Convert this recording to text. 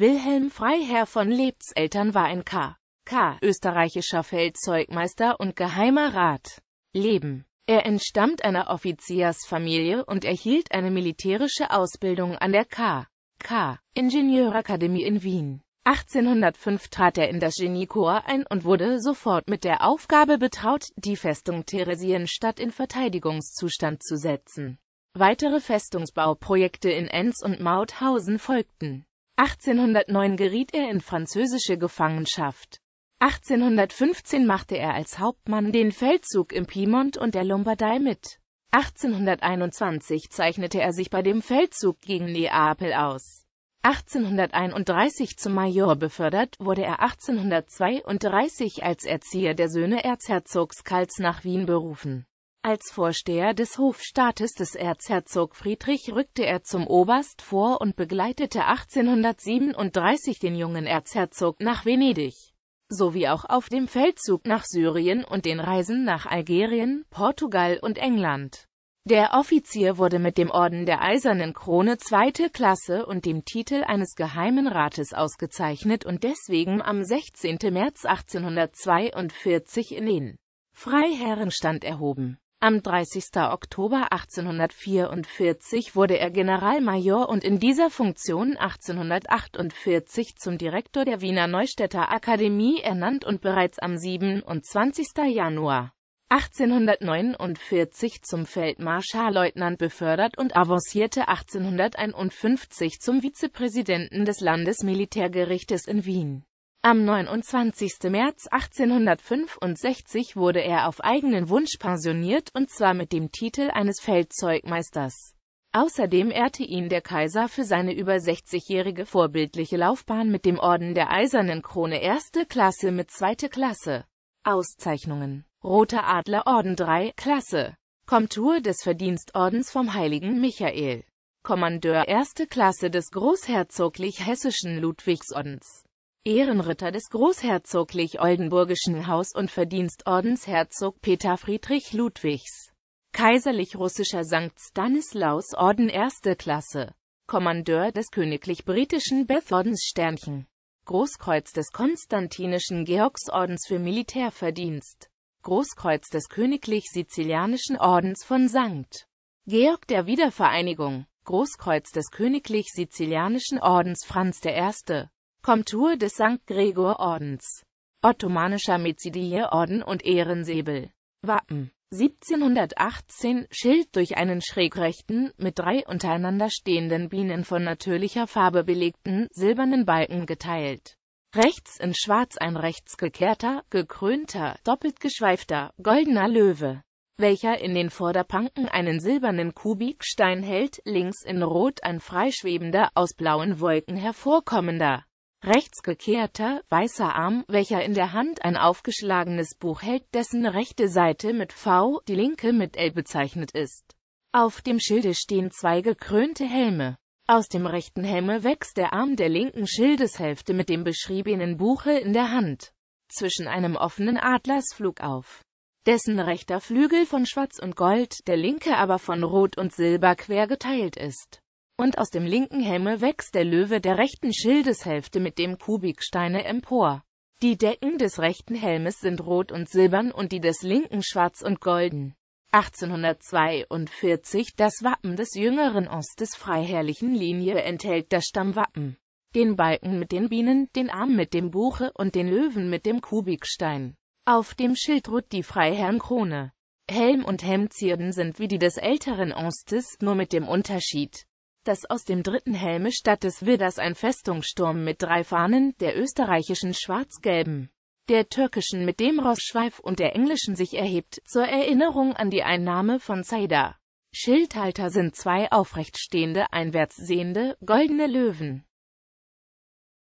Wilhelm Freiherr von Lebs Eltern war ein K. K. österreichischer Feldzeugmeister und Geheimer Rat. Leben. Er entstammt einer Offiziersfamilie und erhielt eine militärische Ausbildung an der K. K. Ingenieurakademie in Wien. 1805 trat er in das Geniekorps ein und wurde sofort mit der Aufgabe betraut, die Festung Theresienstadt in Verteidigungszustand zu setzen. Weitere Festungsbauprojekte in Enns und Mauthausen folgten. 1809 geriet er in französische Gefangenschaft. 1815 machte er als Hauptmann den Feldzug im Piemont und der Lombardei mit. 1821 zeichnete er sich bei dem Feldzug gegen Neapel aus. 1831 zum Major befördert, wurde er 1832 als Erzieher der Söhne Erzherzogs Karls nach Wien berufen. Als Vorsteher des Hofstaates des Erzherzog Friedrich rückte er zum Oberst vor und begleitete 1837 den jungen Erzherzog nach Venedig, sowie auch auf dem Feldzug nach Syrien und den Reisen nach Algerien, Portugal und England. Der Offizier wurde mit dem Orden der Eisernen Krone zweite Klasse und dem Titel eines Geheimen Rates ausgezeichnet und deswegen am 16. März 1842 in den Freiherrenstand erhoben. Am 30. Oktober 1844 wurde er Generalmajor und in dieser Funktion 1848 zum Direktor der Wiener Neustädter Akademie ernannt und bereits am 27. Januar 1849 zum Feldmarschallleutnant befördert und avancierte 1851 zum Vizepräsidenten des Landesmilitärgerichtes in Wien. Am 29. März 1865 wurde er auf eigenen Wunsch pensioniert und zwar mit dem Titel eines Feldzeugmeisters. Außerdem ehrte ihn der Kaiser für seine über 60-jährige vorbildliche Laufbahn mit dem Orden der Eisernen Krone Erste Klasse mit Zweite Klasse. Auszeichnungen Roter Adler Orden 3 Klasse Komtur des Verdienstordens vom Heiligen Michael Kommandeur Erste Klasse des Großherzoglich Hessischen Ludwigsordens Ehrenritter des Großherzoglich Oldenburgischen Haus- und Verdienstordens Herzog Peter Friedrich Ludwigs, Kaiserlich Russischer St. Stanislaus Orden Erste Klasse, Kommandeur des Königlich Britischen Beth-Ordens Sternchen, Großkreuz des Konstantinischen Georgsordens für Militärverdienst, Großkreuz des Königlich Sizilianischen Ordens von St. Georg der Wiedervereinigung, Großkreuz des Königlich Sizilianischen Ordens Franz I. Komtur des St. Gregor Ordens, Ottomanischer Mezidierorden und Ehrensäbel. Wappen 1718 Schild durch einen schrägrechten, mit drei untereinander stehenden Bienen von natürlicher Farbe belegten, silbernen Balken geteilt. Rechts in Schwarz ein rechtsgekehrter, gekrönter, doppelt geschweifter, goldener Löwe, welcher in den Vorderpanken einen silbernen Kubikstein hält, links in Rot ein freischwebender, aus blauen Wolken hervorkommender, Rechtsgekehrter, weißer Arm, welcher in der Hand ein aufgeschlagenes Buch hält, dessen rechte Seite mit V, die linke mit L bezeichnet ist. Auf dem Schilde stehen zwei gekrönte Helme. Aus dem rechten Helme wächst der Arm der linken Schildeshälfte mit dem beschriebenen Buche in der Hand. Zwischen einem offenen Atlasflug auf dessen rechter Flügel von Schwarz und Gold, der linke aber von Rot und Silber quer geteilt ist und aus dem linken Helme wächst der Löwe der rechten Schildeshälfte mit dem Kubiksteine empor. Die Decken des rechten Helmes sind rot und silbern und die des linken schwarz und golden. 1842 Das Wappen des jüngeren Ostes freiherrlichen Linie enthält das Stammwappen. Den Balken mit den Bienen, den Arm mit dem Buche und den Löwen mit dem Kubikstein. Auf dem Schild ruht die Freiherrnkrone. Helm und Helmzierden sind wie die des älteren Ostes, nur mit dem Unterschied, dass aus dem dritten Helme statt des Widders ein Festungssturm mit drei Fahnen, der österreichischen schwarz-gelben, der türkischen mit dem Rossschweif und der englischen sich erhebt, zur Erinnerung an die Einnahme von Zaida. Schildhalter sind zwei aufrecht stehende, einwärts sehende, goldene Löwen.